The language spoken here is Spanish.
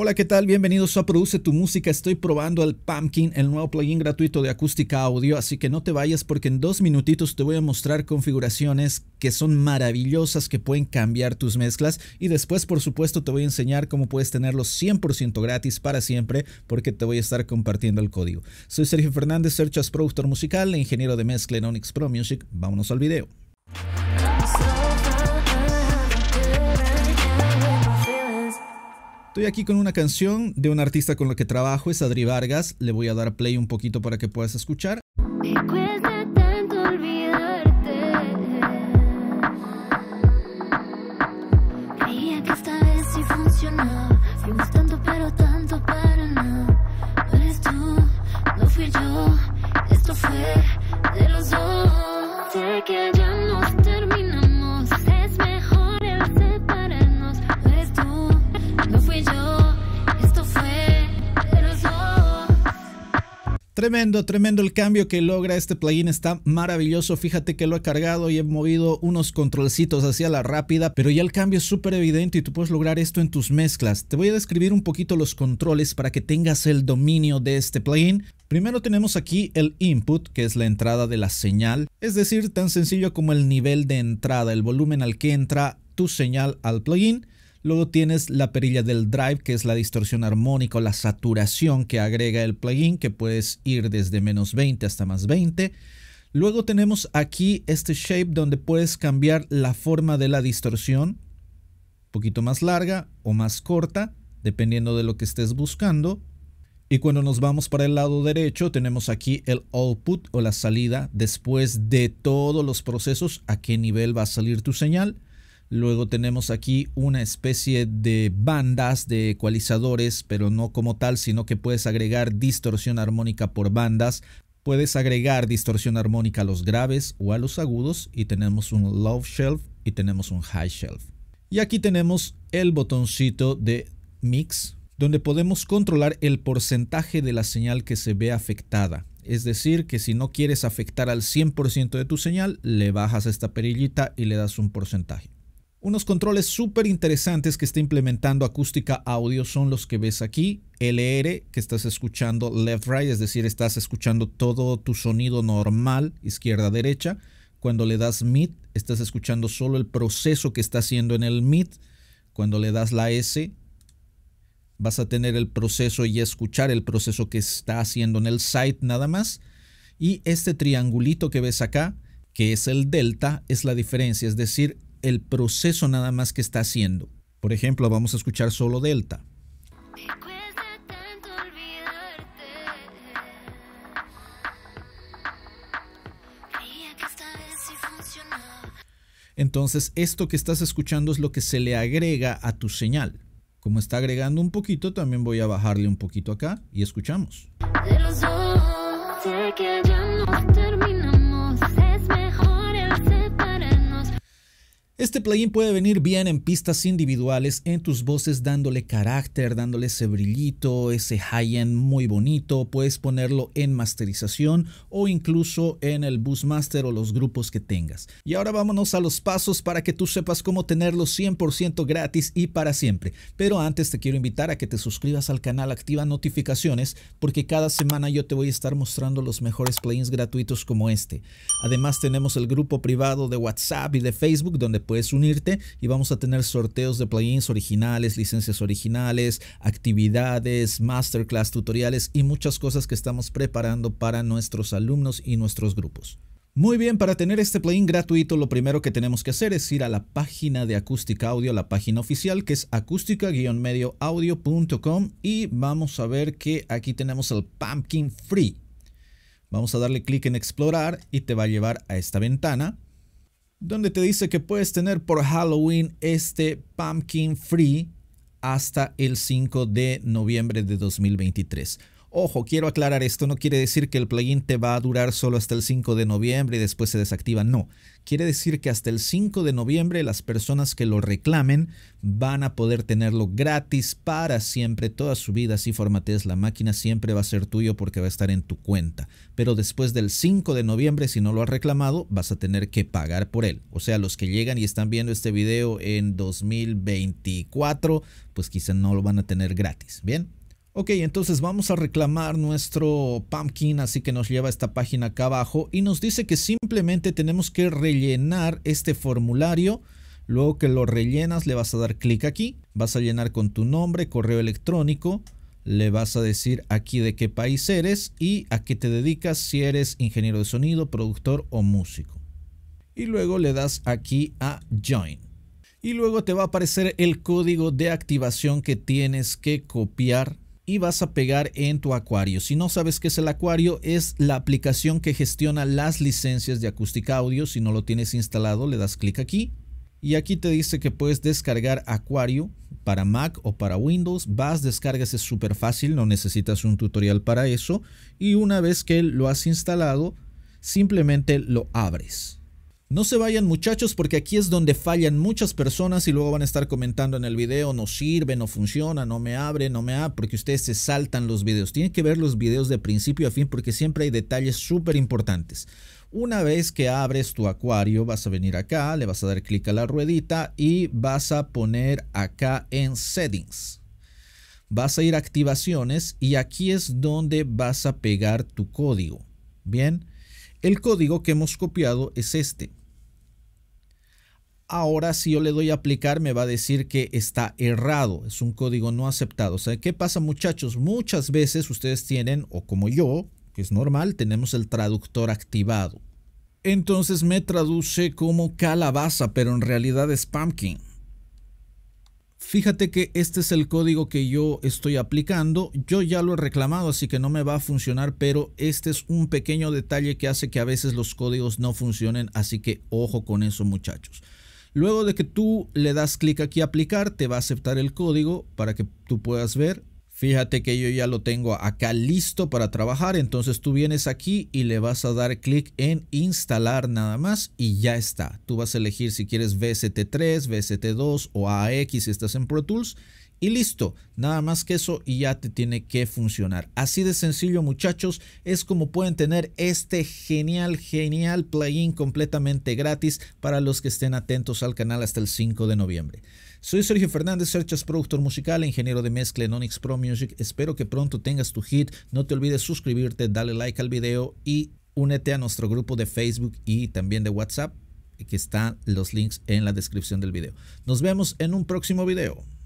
Hola, ¿qué tal? Bienvenidos a Produce tu Música. Estoy probando el Pumpkin, el nuevo plugin gratuito de acústica audio, así que no te vayas porque en dos minutitos te voy a mostrar configuraciones que son maravillosas, que pueden cambiar tus mezclas y después, por supuesto, te voy a enseñar cómo puedes tenerlo 100% gratis para siempre porque te voy a estar compartiendo el código. Soy Sergio Fernández, Serchas Productor Musical, e ingeniero de mezcla en Onyx Pro Music. Vámonos al video. Estoy aquí con una canción de un artista con el que trabajo, es Adri Vargas. Le voy a dar play un poquito para que puedas escuchar. Tremendo, tremendo el cambio que logra este plugin, está maravilloso, fíjate que lo he cargado y he movido unos controlcitos hacia la rápida, pero ya el cambio es súper evidente y tú puedes lograr esto en tus mezclas. Te voy a describir un poquito los controles para que tengas el dominio de este plugin. Primero tenemos aquí el input, que es la entrada de la señal, es decir, tan sencillo como el nivel de entrada, el volumen al que entra tu señal al plugin. Luego tienes la perilla del drive, que es la distorsión armónica o la saturación que agrega el plugin, que puedes ir desde menos 20 hasta más 20. Luego tenemos aquí este shape donde puedes cambiar la forma de la distorsión, un poquito más larga o más corta, dependiendo de lo que estés buscando. Y cuando nos vamos para el lado derecho, tenemos aquí el output o la salida después de todos los procesos, a qué nivel va a salir tu señal. Luego tenemos aquí una especie de bandas de ecualizadores, pero no como tal, sino que puedes agregar distorsión armónica por bandas. Puedes agregar distorsión armónica a los graves o a los agudos y tenemos un low shelf y tenemos un high shelf. Y aquí tenemos el botoncito de mix, donde podemos controlar el porcentaje de la señal que se ve afectada. Es decir, que si no quieres afectar al 100% de tu señal, le bajas esta perillita y le das un porcentaje. Unos controles súper interesantes que está implementando acústica audio son los que ves aquí. LR, que estás escuchando left-right, es decir, estás escuchando todo tu sonido normal, izquierda-derecha. Cuando le das mid, estás escuchando solo el proceso que está haciendo en el mid. Cuando le das la S, vas a tener el proceso y escuchar el proceso que está haciendo en el site nada más. Y este triangulito que ves acá, que es el delta, es la diferencia, es decir, el proceso nada más que está haciendo. Por ejemplo, vamos a escuchar solo delta. Entonces, esto que estás escuchando es lo que se le agrega a tu señal. Como está agregando un poquito, también voy a bajarle un poquito acá y escuchamos. Este plugin puede venir bien en pistas individuales, en tus voces dándole carácter, dándole ese brillito, ese high-end muy bonito. Puedes ponerlo en masterización o incluso en el Boostmaster o los grupos que tengas. Y ahora vámonos a los pasos para que tú sepas cómo tenerlo 100% gratis y para siempre. Pero antes te quiero invitar a que te suscribas al canal, activa notificaciones porque cada semana yo te voy a estar mostrando los mejores plugins gratuitos como este. Además tenemos el grupo privado de WhatsApp y de Facebook donde puedes unirte y vamos a tener sorteos de plugins originales, licencias originales, actividades, masterclass, tutoriales y muchas cosas que estamos preparando para nuestros alumnos y nuestros grupos. Muy bien, para tener este plugin gratuito, lo primero que tenemos que hacer es ir a la página de Acústica Audio, la página oficial, que es acústica-medioaudio.com y vamos a ver que aquí tenemos el Pumpkin Free. Vamos a darle clic en explorar y te va a llevar a esta ventana donde te dice que puedes tener por Halloween este Pumpkin Free hasta el 5 de noviembre de 2023. Ojo, quiero aclarar, esto no quiere decir que el plugin te va a durar solo hasta el 5 de noviembre y después se desactiva, no. Quiere decir que hasta el 5 de noviembre las personas que lo reclamen van a poder tenerlo gratis para siempre, toda su vida, si formatees la máquina siempre va a ser tuyo porque va a estar en tu cuenta. Pero después del 5 de noviembre, si no lo has reclamado, vas a tener que pagar por él. O sea, los que llegan y están viendo este video en 2024, pues quizá no lo van a tener gratis, ¿bien? Ok, entonces vamos a reclamar nuestro pumpkin, así que nos lleva a esta página acá abajo y nos dice que simplemente tenemos que rellenar este formulario. Luego que lo rellenas le vas a dar clic aquí, vas a llenar con tu nombre, correo electrónico, le vas a decir aquí de qué país eres y a qué te dedicas, si eres ingeniero de sonido, productor o músico. Y luego le das aquí a Join y luego te va a aparecer el código de activación que tienes que copiar y vas a pegar en tu acuario. Si no sabes qué es el acuario, es la aplicación que gestiona las licencias de acústica audio. Si no lo tienes instalado, le das clic aquí. Y aquí te dice que puedes descargar Acuario para Mac o para Windows. Vas, descargas, es súper fácil, no necesitas un tutorial para eso. Y una vez que lo has instalado, simplemente lo abres. No se vayan muchachos porque aquí es donde fallan muchas personas y luego van a estar comentando en el video no sirve, no funciona, no me abre, no me abre porque ustedes se saltan los videos. Tienen que ver los videos de principio a fin porque siempre hay detalles súper importantes. Una vez que abres tu acuario vas a venir acá, le vas a dar clic a la ruedita y vas a poner acá en settings. Vas a ir a activaciones y aquí es donde vas a pegar tu código. Bien, el código que hemos copiado es este. Ahora si yo le doy a aplicar me va a decir que está errado, es un código no aceptado. O sea, ¿qué pasa muchachos? Muchas veces ustedes tienen, o como yo, que es normal, tenemos el traductor activado. Entonces me traduce como calabaza, pero en realidad es pumpkin. Fíjate que este es el código que yo estoy aplicando. Yo ya lo he reclamado, así que no me va a funcionar, pero este es un pequeño detalle que hace que a veces los códigos no funcionen, así que ojo con eso muchachos. Luego de que tú le das clic aquí a aplicar, te va a aceptar el código para que tú puedas ver. Fíjate que yo ya lo tengo acá listo para trabajar, entonces tú vienes aquí y le vas a dar clic en instalar nada más y ya está. Tú vas a elegir si quieres VST3, VST2 o AX si estás en Pro Tools y listo, nada más que eso y ya te tiene que funcionar. Así de sencillo muchachos, es como pueden tener este genial, genial plugin completamente gratis para los que estén atentos al canal hasta el 5 de noviembre. Soy Sergio Fernández, Serchas productor musical, ingeniero de mezcla en Onyx Pro Music. Espero que pronto tengas tu hit. No te olvides suscribirte, dale like al video y únete a nuestro grupo de Facebook y también de WhatsApp, que están los links en la descripción del video. Nos vemos en un próximo video.